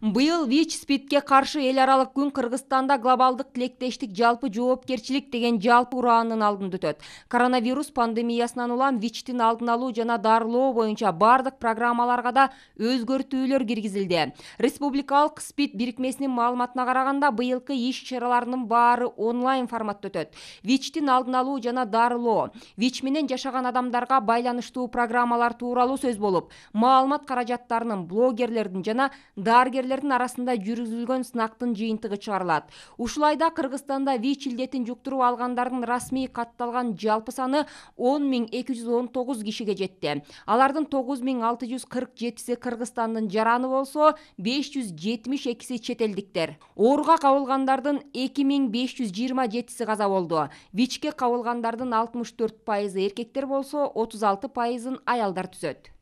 быйыл вич спидке каршы эл аралык күн кыргызстанда глобалдык тилектештик жалпы жоопкерчилик деген жалпы ураандын алдында өтөт коронавирус пандемиясынан улам вичтин алдын алуу жана дарылоо боюнча баардык программаларга да өзгөртүүлөр киргизилди республикалык спид бирикмесинин маалыматына караганда быйылкы иш чаралардын баары онлайн форматта өтөт вичтин алдын алуу жана дарылоо вич менен жашаган адамдарга байланыштуу программалар тууралуу сөз болуп маалымат каражаттарынын блогерлердин жана дарыгер кызматкерлердин арасында жүргүзүлгөн сынактын жыйынтыгы чыгарылат ушул айда кыргызстанда вич илдетин жуктуруп алгандардын расмий катталган жалпы саны он миң эки жүз он тогуз кишиге жетти алардын тогуз миң алты жүз кырк жетиси кыргызстандын жараны болсо беш жүз жетимиш экиси чет элдиктер ооруга кабылгандардын эки миң беш жүз жыйырма жетиси каза болду вичке кабылгандардын алтымыш төрт пайызы эркектер болсо отуз алты пайызын аялдар түзөт